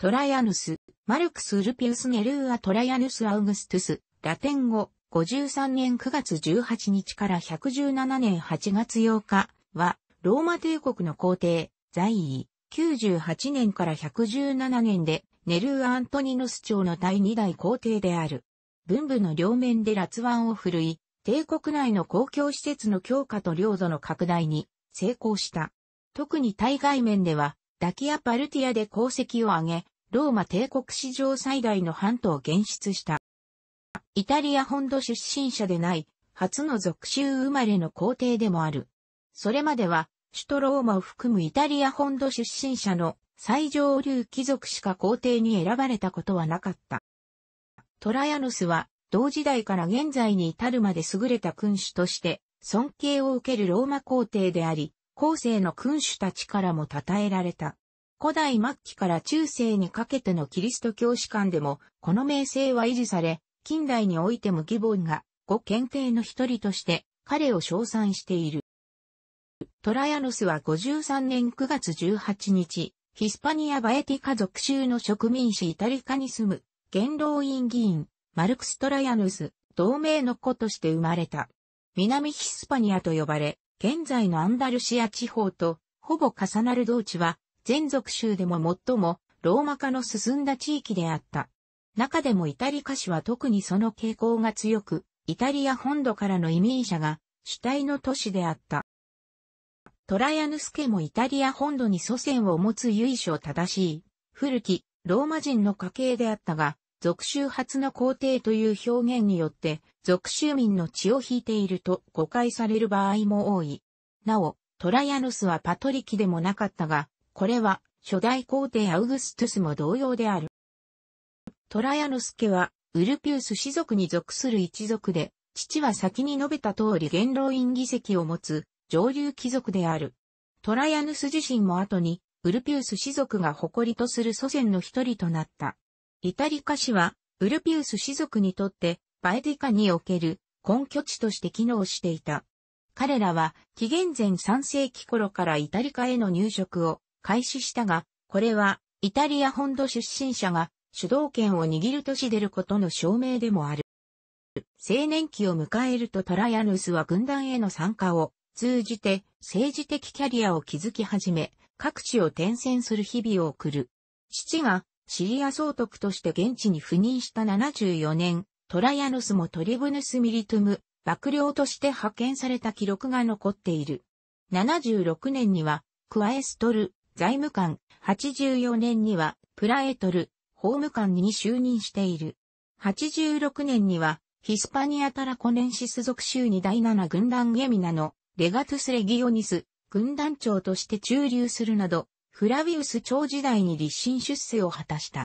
トライアヌス、マルクス・ルピウス・ネルーア・トライアヌス・アウグストゥス、ラテン語、53年9月18日から117年8月8日は、ローマ帝国の皇帝、在位、98年から117年で、ネルーア・アントニノス朝の第2代皇帝である。文部の両面で辣腕を振るい、帝国内の公共施設の強化と領土の拡大に成功した。特に対外面では、ダキア・パルティアで功績を挙げ、ローマ帝国史上最大の半島を現出した。イタリア本土出身者でない、初の属州生まれの皇帝でもある。それまでは、首都ローマを含むイタリア本土出身者の最上流貴族しか皇帝に選ばれたことはなかった。トラヤヌスは、同時代から現在に至るまで優れた君主として、尊敬を受けるローマ皇帝であり、後世の君主たちからも称えられた。古代末期から中世にかけてのキリスト教史観でも、この名声は維持され、近代においても義母が、ご検定の一人として、彼を称賛している。トラヤノスは53年9月18日、ヒスパニア・バエティ家族州の植民地イタリカに住む、元老院議員、マルクス・トラヤノス、同盟の子として生まれた。南ヒスパニアと呼ばれ、現在のアンダルシア地方と、ほぼ重なる同地は、全属州でも最もローマ化の進んだ地域であった。中でもイタリカ市は特にその傾向が強く、イタリア本土からの移民者が主体の都市であった。トラヤヌス家もイタリア本土に祖先を持つ由緒正しい、古きローマ人の家系であったが、属州初の皇帝という表現によって、属州民の血を引いていると誤解される場合も多い。なお、トラヤヌスはパトリキでもなかったが、これは初代皇帝アウグストゥスも同様である。トラヤノス家はウルピウス氏族に属する一族で、父は先に述べた通り元老院議席を持つ上流貴族である。トラヤヌス自身も後にウルピウス氏族が誇りとする祖先の一人となった。イタリカ氏はウルピウス氏族にとってバエディカにおける根拠地として機能していた。彼らは紀元前3世紀頃からイタリカへの入植を開始したが、これは、イタリア本土出身者が主導権を握るとし出ることの証明でもある。青年期を迎えるとトラヤヌスは軍団への参加を通じて政治的キャリアを築き始め、各地を転戦する日々を送る。父がシリア総督として現地に赴任した74年、トラヤヌスもトリブヌス・ミリトム、幕僚として派遣された記録が残っている。76年には、クワエストル、財務官、84年にはプラエトル、法務官に就任している。86年には、ヒスパニアタラコネンシス属州に第7軍団ゲミナのレガトゥス・レギオニス、軍団長として駐留するなど、フラビウス朝時代に立身出世を果たした。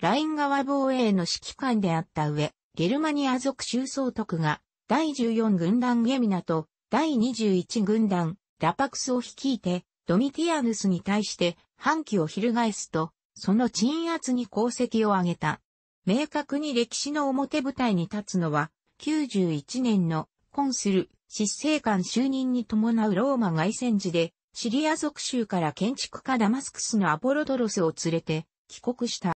ライン川防衛の指揮官であった上、ゲルマニア属州総督が、第14軍団ゲミナと、第21軍団、ラパクスを率いて、ドミティアヌスに対して反旗を翻すと、その鎮圧に功績を挙げた。明確に歴史の表舞台に立つのは、91年のコンスル、執政官就任に伴うローマ外戦時で、シリア属州から建築家ダマスクスのアポロドロスを連れて帰国した。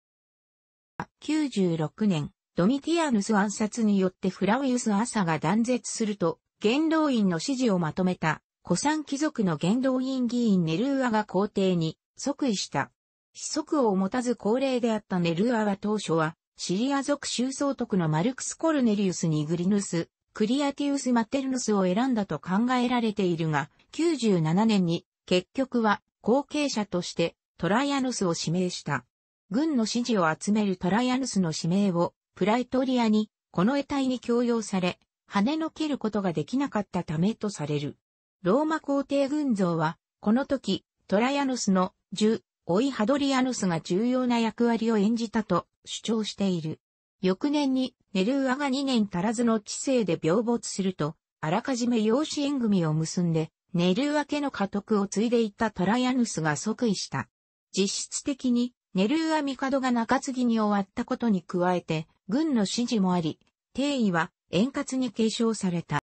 96年、ドミティアヌス暗殺によってフラウィウス朝が断絶すると、元老院の指示をまとめた古参貴族の元老院議員ネルーアが皇帝に即位した。子息を持たず高齢であったネルーアは当初は、シリア族州総督のマルクス・コルネリウス・ニグリヌス、クリアティウス・マテルヌスを選んだと考えられているが、97年に結局は後継者としてトライアヌスを指名した。軍の支持を集めるトライアヌスの指名をプライトリアにこの得体に強要され、跳ねの切ることができなかったためとされる。ローマ皇帝軍像は、この時、トラヤヌスの、ジオイ・ハドリアヌスが重要な役割を演じたと主張している。翌年に、ネルーアが2年足らずの知性で病没すると、あらかじめ養子縁組を結んで、ネルーア家の家督を継いでいたトラヤヌスが即位した。実質的に、ネルーア帝が中継ぎに終わったことに加えて、軍の指示もあり、帝位は円滑に継承された。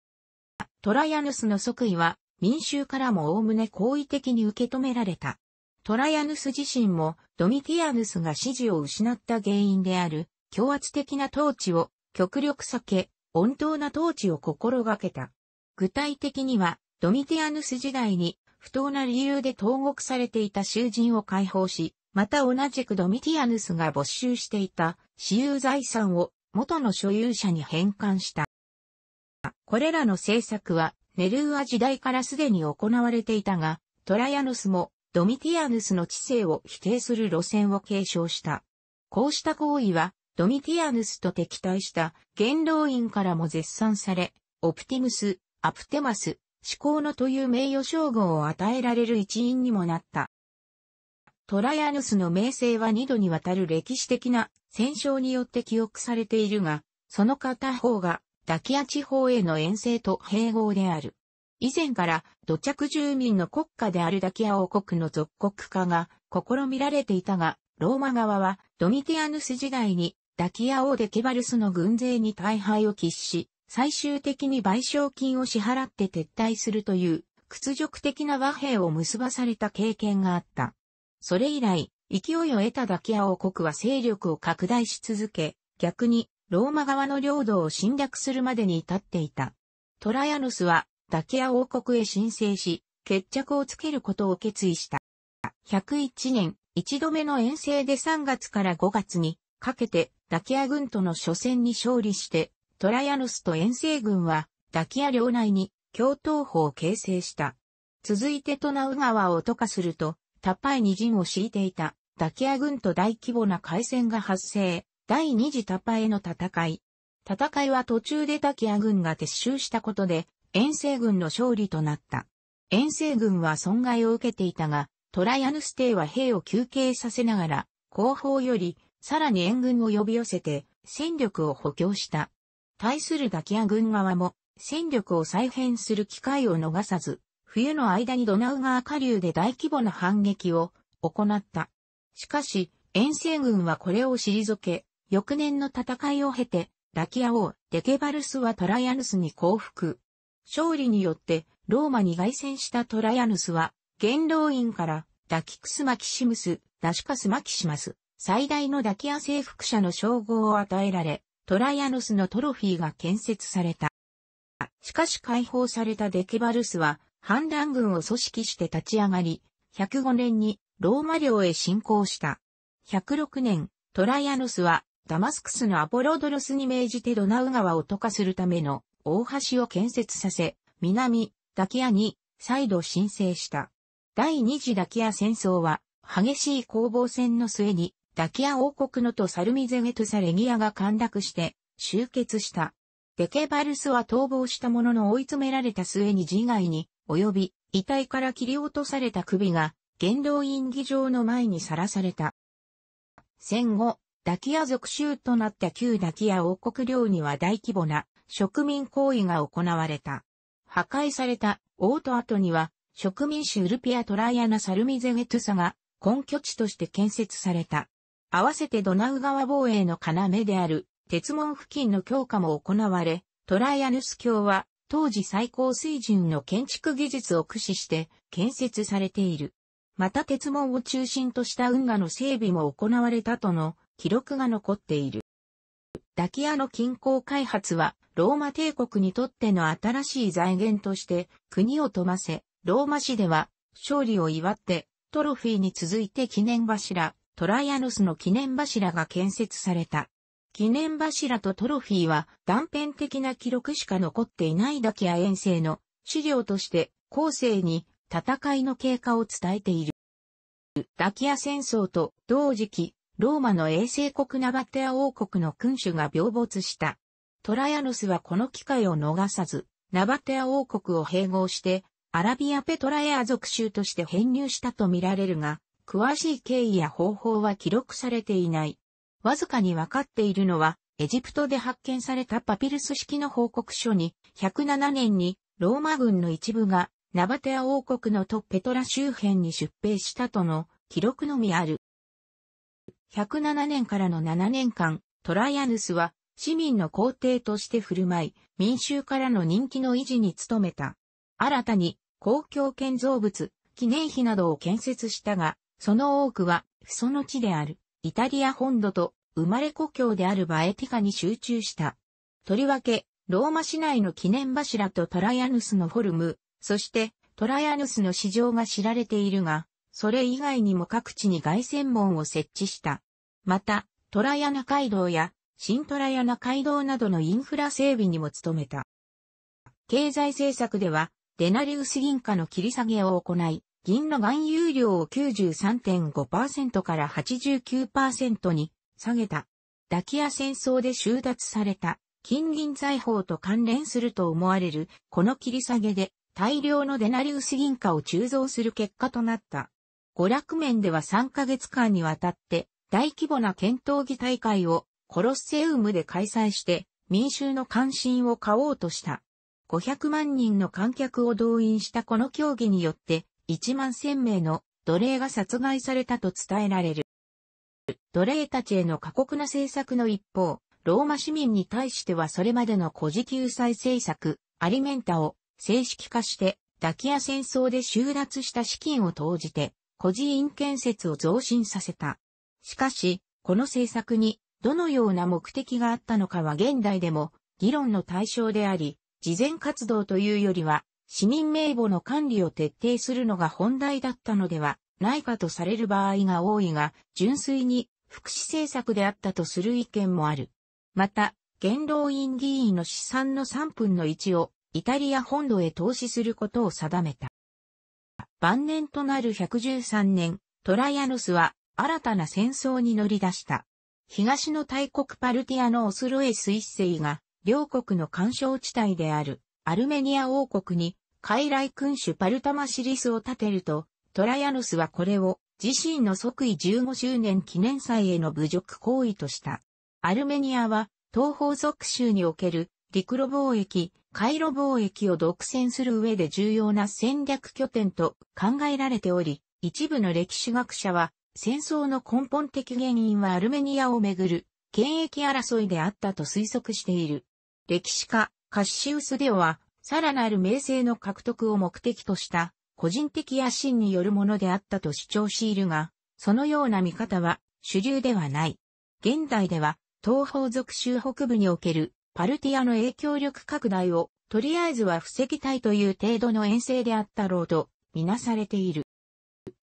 トラヤヌスの即位は、民衆からも概ね好意的に受け止められた。トラヤヌス自身もドミティアヌスが支持を失った原因である強圧的な統治を極力避け、温当な統治を心がけた。具体的には、ドミティアヌス時代に不当な理由で投獄されていた囚人を解放し、また同じくドミティアヌスが没収していた私有財産を元の所有者に返還した。これらの政策はネルーア時代からすでに行われていたが、トラヤヌスもドミティアヌスの知性を否定する路線を継承した。こうした行為は、ドミティアヌスと敵対した元老院からも絶賛され、オプティムス、アプテマス、至高のという名誉称号を与えられる一因にもなった。トラヤヌスの名声は二度にわたる歴史的な戦勝によって記憶されているが、その片方がダキア地方への遠征と併合である。以前から土着住民の国家であるダキア王国の属国化が試みられていたが、ローマ側はドミティアヌス時代にダキア王でケバルスの軍勢に大敗を喫し、最終的に賠償金を支払って撤退するという屈辱的な和平を結ばされた経験があった。それ以来、勢いを得たダキア王国は勢力を拡大し続け、逆にローマ側の領土を侵略するまでに至っていた。トラヤヌスは、ダキア王国へ申請し、決着をつけることを決意した。101年、一度目の遠征で3月から5月にかけてダキア軍との初戦に勝利して、トラヤヌスと遠征軍はダキア領内に共闘法を形成した。続いてトナウ川を渡過すると、タッパイに陣を敷いていたダキア軍と大規模な海戦が発生。第二次タパへの戦い。戦いは途中でタキア軍が撤収したことで、遠征軍の勝利となった。遠征軍は損害を受けていたが、トライアヌステイは兵を休憩させながら、後方より、さらに援軍を呼び寄せて、戦力を補強した。対するダキア軍側も、戦力を再編する機会を逃さず、冬の間にドナウ川下流で大規模な反撃を行った。しかし、遠征軍はこれを退け、翌年の戦いを経て、ラキア王、デケバルスはトライアヌスに降伏。勝利によって、ローマに凱旋したトライアヌスは、元老院から、ダキクスマキシムス、ダシカスマキシマス、最大のダキア征服者の称号を与えられ、トライアヌスのトロフィーが建設された。しかし解放されたデケバルスは、反乱軍を組織して立ち上がり、105年にローマ領へ侵攻した。106年、トライアヌスはダマスクスのアポロドロスに命じてドナウ川を渡河するための大橋を建設させ、南、ダキアに再度申請した。第二次ダキア戦争は、激しい攻防戦の末に、ダキア王国のとサルミゼゲトサレギアが陥落して、終結した。デケバルスは逃亡したものの追い詰められた末に自害に、及び、遺体から切り落とされた首が、元老院議場の前にさらされた。戦後、ダキア属州となった旧ダキア王国領には大規模な植民行為が行われた。破壊された王都跡には植民主ウルピアトライアナサルミゼゲトゥサが根拠地として建設された。合わせてドナウ川防衛の要である鉄門付近の強化も行われ、トライアヌス橋は当時最高水準の建築技術を駆使して建設されている。また鉄門を中心とした運河の整備も行われたとの記録が残っている。ダキアの近郊開発は、ローマ帝国にとっての新しい財源として、国を富ませ、ローマ市では、勝利を祝って、トロフィーに続いて記念柱、トライアノスの記念柱が建設された。記念柱とトロフィーは断片的な記録しか残っていないダキア遠征の資料として後世に戦いの経過を伝えている。ダキア戦争と同時期、ローマの衛星国ナバテア王国の君主が病没した。トラヤヌスはこの機会を逃さず、ナバテア王国を併合して、アラビアペトラエア族州として編入したとみられるが、詳しい経緯や方法は記録されていない。わずかに分かっているのは、エジプトで発見されたパピルス式の報告書に、107年にローマ軍の一部がナバテア王国のトペトラ周辺に出兵したとの記録のみある。107年からの7年間、トライアヌスは市民の皇帝として振る舞い、民衆からの人気の維持に努めた。新たに公共建造物、記念碑などを建設したが、その多くは、不その地である、イタリア本土と生まれ故郷であるバエティカに集中した。とりわけ、ローマ市内の記念柱とトライアヌスのフォルム、そしてトライアヌスの市場が知られているが、それ以外にも各地に凱旋門を設置した。また、虎屋ナ街道や新虎ヤナ街道などのインフラ整備にも努めた。経済政策では、デナリウス銀貨の切り下げを行い、銀の含有量を93.5%から89%に下げた。ダキア戦争で収奪された金銀財宝と関連すると思われるこの切り下げで大量のデナリウス銀貨を鋳造する結果となった。娯楽面では3ヶ月間にわたって大規模な検討技大会をコロッセウムで開催して民衆の関心を買おうとした。500万人の観客を動員したこの競技によって1万1000名の奴隷が殺害されたと伝えられる。奴隷たちへの過酷な政策の一方、ローマ市民に対してはそれまでの古事救済政策、アリメンタを正式化して、ダキア戦争で収奪した資金を投じて、孤児院建設を増進させた。しかし、この政策にどのような目的があったのかは現代でも議論の対象であり、事前活動というよりは、市民名簿の管理を徹底するのが本題だったのではないかとされる場合が多いが、純粋に福祉政策であったとする意見もある。また、元老院議員の資産の3分の1をイタリア本土へ投資することを定めた。晩年となる113年、トライアノスは新たな戦争に乗り出した。東の大国パルティアのオスロエス一世が、両国の干渉地帯であるアルメニア王国に、傀儡君主パルタマシリスを建てると、トライアノスはこれを自身の即位15周年記念祭への侮辱行為とした。アルメニアは東方属州における陸路貿易、海路貿易を独占する上で重要な戦略拠点と考えられており、一部の歴史学者は、戦争の根本的原因はアルメニアをめぐる、権益争いであったと推測している。歴史家、カッシウス・デオは、さらなる名声の獲得を目的とした、個人的野心によるものであったと主張しているが、そのような見方は主流ではない。現代では、東方属州北部におけるパルティアの影響力拡大を、とりあえずは防ぎたいという程度の遠征であったろうと、みなされている。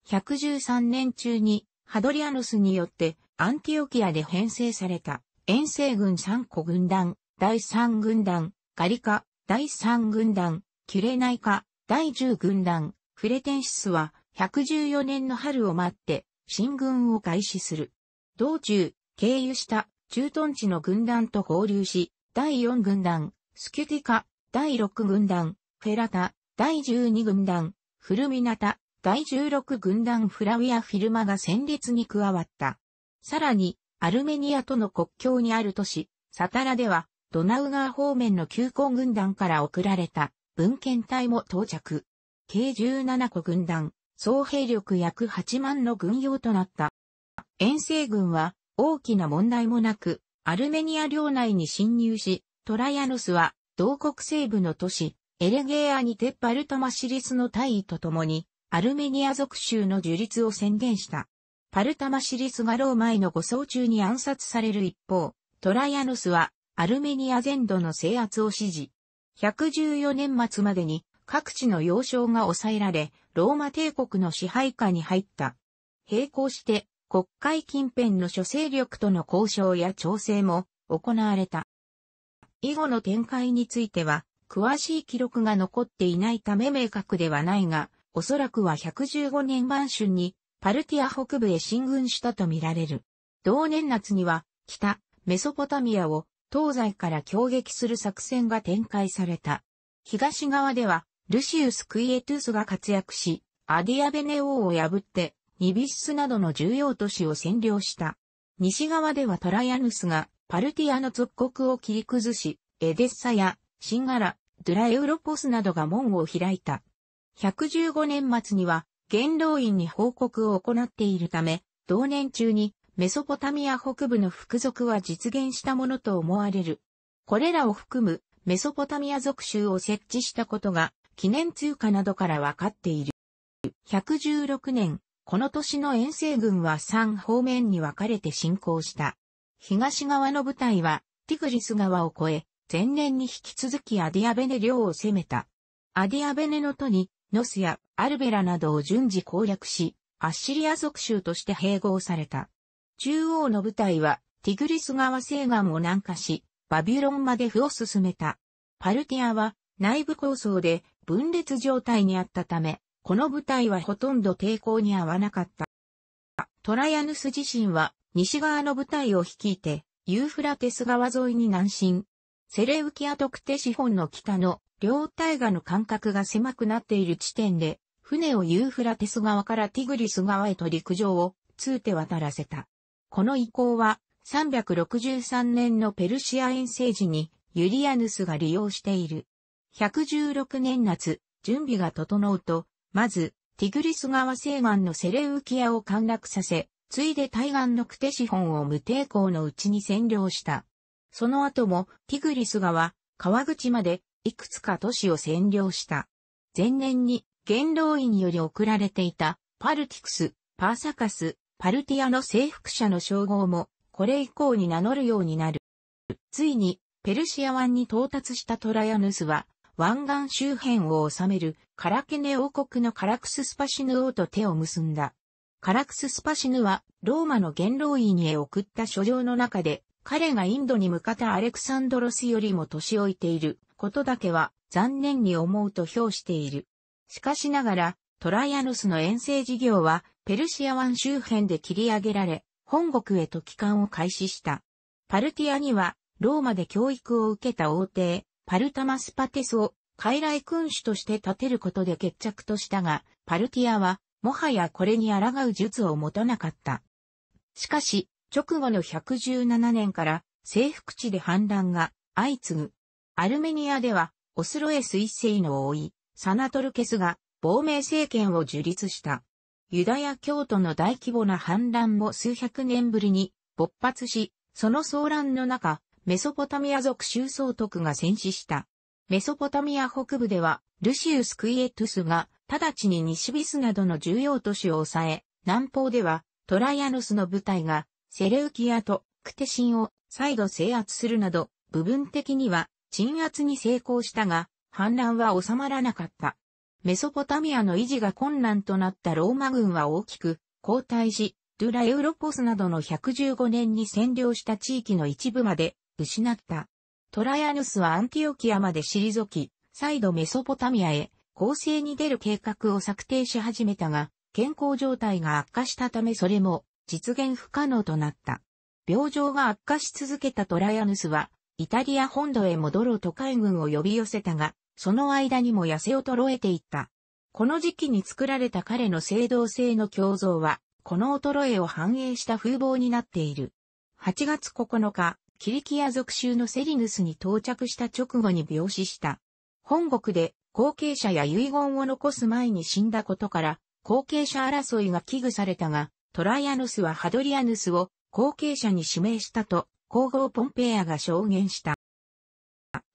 113年中に、ハドリアノスによって、アンティオキアで編成された、遠征軍3個軍団、第3軍団、ガリカ、第3軍団、キュレナイカ、第10軍団、フレテンシスは、114年の春を待って、進軍を開始する。道中、経由した、駐屯地の軍団と合流し、第4軍団、スキュティカ、第6軍団、フェラタ、第12軍団、フルミナタ、第16軍団フラウィア・フィルマが戦列に加わった。さらに、アルメニアとの国境にある都市、サタラでは、ドナウ川方面の急行軍団から送られた文献隊も到着。計17個軍団、総兵力約8万の軍用となった。遠征軍は大きな問題もなく、アルメニア領内に侵入し、トラヤノスは、同国西部の都市、エレゲーアにてバルタマシリスの大尉と共に、アルメニア属州の樹立を宣言した。パルタマシリスがローマへの護送中に暗殺される一方、トラヤノスは、アルメニア全土の制圧を指示。114年末までに、各地の要衝が抑えられ、ローマ帝国の支配下に入った。並行して、国会近辺の諸勢力との交渉や調整も行われた。以後の展開については、詳しい記録が残っていないため明確ではないが、おそらくは115年晩春にパルティア北部へ進軍したとみられる。同年夏には北メソポタミアを東西から攻撃する作戦が展開された。東側ではルシウス・クイエトゥスが活躍し、アディアベネ王を破ってニビッスなどの重要都市を占領した。西側ではトラヤヌスがパルティアの属国を切り崩し、エデッサやシンガラ、ドゥラエウロポスなどが門を開いた。115年末には元老院に報告を行っているため、同年中にメソポタミア北部の服属は実現したものと思われる。これらを含むメソポタミア属州を設置したことが記念通貨などからわかっている。116年、この年の遠征軍は3方面に分かれて進行した。東側の部隊は、ティグリス川を越え、前年に引き続きアディアベネ領を攻めた。アディアベネの都に、ノスやアルベラなどを順次攻略し、アッシリア属州として併合された。中央の部隊は、ティグリス川西岸を南下し、バビュロンまで歩を進めた。パルティアは内部構想で分裂状態にあったため、この部隊はほとんど抵抗に合わなかった。トラヤヌス自身は西側の部隊を率いて、ユーフラテス川沿いに南進。セレウキア特定資本の北の両大河の間隔が狭くなっている地点で、船をユーフラテス側からティグリス側へと陸上を通って渡らせた。この移行は363年のペルシア遠征時にユリアヌスが利用している。116年夏、準備が整うと、まず、ティグリス川西岸のセレウキアを陥落させ、ついで対岸のクテシフォンを無抵抗のうちに占領した。その後もティグリス川、川口までいくつか都市を占領した。前年に元老院より送られていたパルティクス、パーサカス、パルティアの征服者の称号もこれ以降に名乗るようになる。ついにペルシア湾に到達したトラヤヌスは湾岸周辺を治めるカラケネ王国のカラクススパシヌ王と手を結んだ。カラクススパシヌはローマの元老院へ送った書状の中で彼がインドに向かったアレクサンドロスよりも年老いていることだけは残念に思うと評している。しかしながらトライアヌスの遠征事業はペルシア湾周辺で切り上げられ、本国へと帰還を開始した。パルティアにはローマで教育を受けた王帝、パルタマスパテスを傀儡君主として立てることで決着としたが、パルティアは、もはやこれに抗う術を持たなかった。しかし、直後の117年から征服地で反乱が相次ぐ。アルメニアでは、オスロエス一世の王位、サナトルケスが亡命政権を樹立した。ユダヤ教徒の大規模な反乱も数百年ぶりに勃発し、その騒乱の中、メソポタミア族州総督が戦死した。メソポタミア北部では、ルシウス・クイエトゥスが、直ちに西ビスなどの重要都市を抑え、南方では、トライアノスの部隊が、セレウキアとクテシンを再度制圧するなど、部分的には、鎮圧に成功したが、反乱は収まらなかった。メソポタミアの維持が困難となったローマ軍は大きく後退し、ドゥラ・エウロポスなどの115年に占領した地域の一部まで失った。トラヤヌスはアンティオキアまで退き、再度メソポタミアへ、攻勢に出る計画を策定し始めたが、健康状態が悪化したためそれも実現不可能となった。病状が悪化し続けたトラヤヌスは、イタリア本土へ戻ろうと海軍を呼び寄せたが、その間にも痩せ衰えていった。この時期に作られた彼の正動性の胸像は、この衰えを反映した風貌になっている。8月9日、キリキア属州のセリヌスに到着した直後に病死した。本国で後継者や遺言を残す前に死んだことから、後継者争いが危惧されたが、トライアヌスはハドリアヌスを後継者に指名したと、皇后ポンペアが証言した。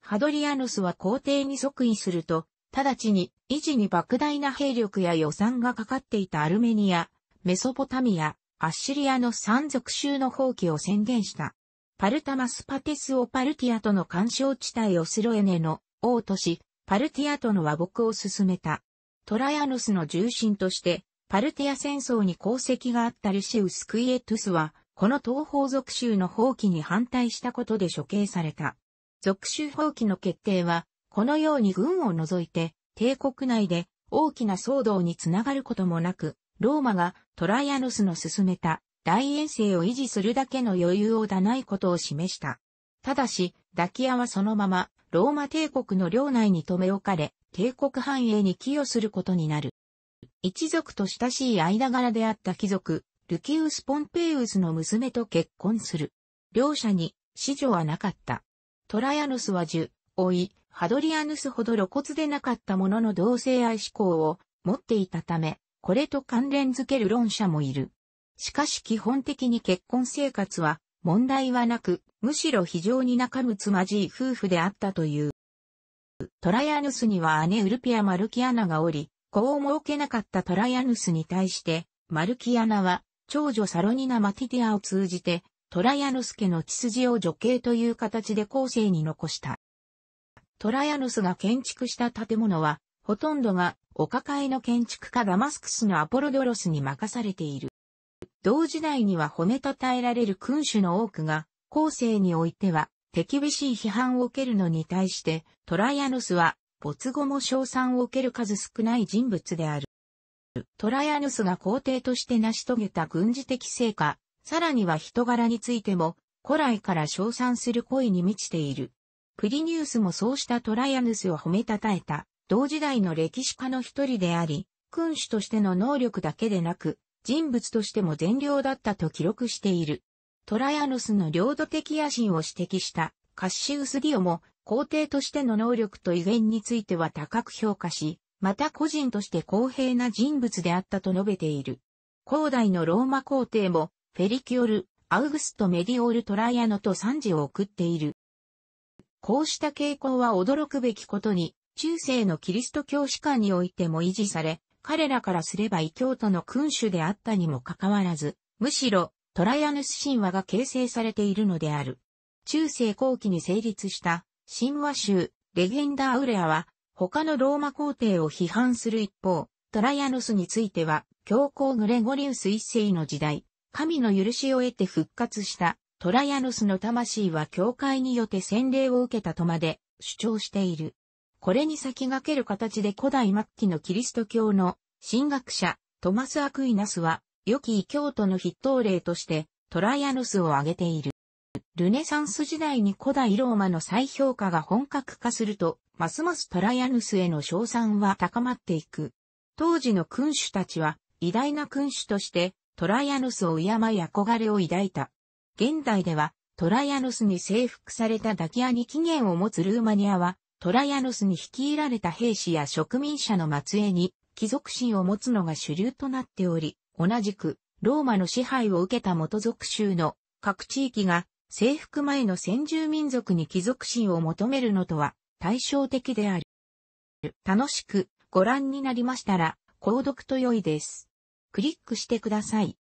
ハドリアヌスは皇帝に即位すると、直ちに維持に莫大な兵力や予算がかかっていたアルメニア、メソポタミア、アッシリアの三族州の放棄を宣言した。パルタマスパテスをパルティアとの干渉地帯をスロエネの王都市、パルティアとの和睦を進めた。トライアノスの重臣として、パルティア戦争に功績があったルシウス・クイエトゥスは、この東方属州の放棄に反対したことで処刑された。属州放棄の決定は、このように軍を除いて、帝国内で大きな騒動につながることもなく、ローマがトライアノスの進めた大遠征を維持するだけの余裕をだないことを示した。ただし、ダキアはそのまま、ローマ帝国の領内に留め置かれ、帝国繁栄に寄与することになる。一族と親しい間柄であった貴族、ルキウス・ポンペイウスの娘と結婚する。両者に、子女はなかった。トラヤヌスは呪追老い、ハドリアヌスほど露骨でなかったものの同性愛思考を持っていたため、これと関連づける論者もいる。しかし基本的に結婚生活は問題はなく、むしろ非常に仲睦まじい夫婦であったという。トラヤヌスには姉ウルピア・マルキアナがおり、子を設けなかったトラヤヌスに対して、マルキアナは、長女サロニナ・マティティアを通じて、トラヤヌス家の血筋を女系という形で後世に残した。トラヤヌスが建築した建物は、ほとんどがお抱えの建築家ダマスクスのアポロドロスに任されている。同時代には褒めたたえられる君主の多くが、後世においては、手厳しい批判を受けるのに対して、トライアヌスは、没後も称賛を受ける数少ない人物である。トライアヌスが皇帝として成し遂げた軍事的成果、さらには人柄についても、古来から称賛する声に満ちている。プリニウスもそうしたトライアヌスを褒めたたえた、同時代の歴史家の一人であり、君主としての能力だけでなく、人物としても善良だったと記録している。トラヤノスの領土的野心を指摘したカッシウス・ディオも皇帝としての能力と威厳については高く評価し、また個人として公平な人物であったと述べている。後代のローマ皇帝もフェリキオル、アウグスト・メディオール・トライアノと賛辞を送っている。こうした傾向は驚くべきことに、中世のキリスト教士観においても維持され、彼らからすれば異教徒の君主であったにもかかわらず、むしろ、トライアヌス神話が形成されているのである。中世後期に成立した神話集、レゲンダーウレアは、他のローマ皇帝を批判する一方、トライアヌスについては、教皇グレゴリウス一世の時代、神の許しを得て復活したトライアヌスの魂は教会によって洗礼を受けたとまで主張している。これに先駆ける形で古代末期のキリスト教の神学者トマス・アクイナスは、良き異教徒の筆頭例としてトライアヌスを挙げている。ルネサンス時代に古代ローマの再評価が本格化すると、ますますトライアヌスへの称賛は高まっていく。当時の君主たちは、偉大な君主としてトライアヌスを敬い憧れを抱いた。現代では、トライアヌスに征服されたダキアに起源を持つルーマニアは、トラアノスに率いられた兵士や植民者の末裔に、貴族心を持つのが主流となっており、同じく、ローマの支配を受けた元属州の各地域が征服前の先住民族に貴族心を求めるのとは対照的である。楽しくご覧になりましたら、購読と良いです。クリックしてください。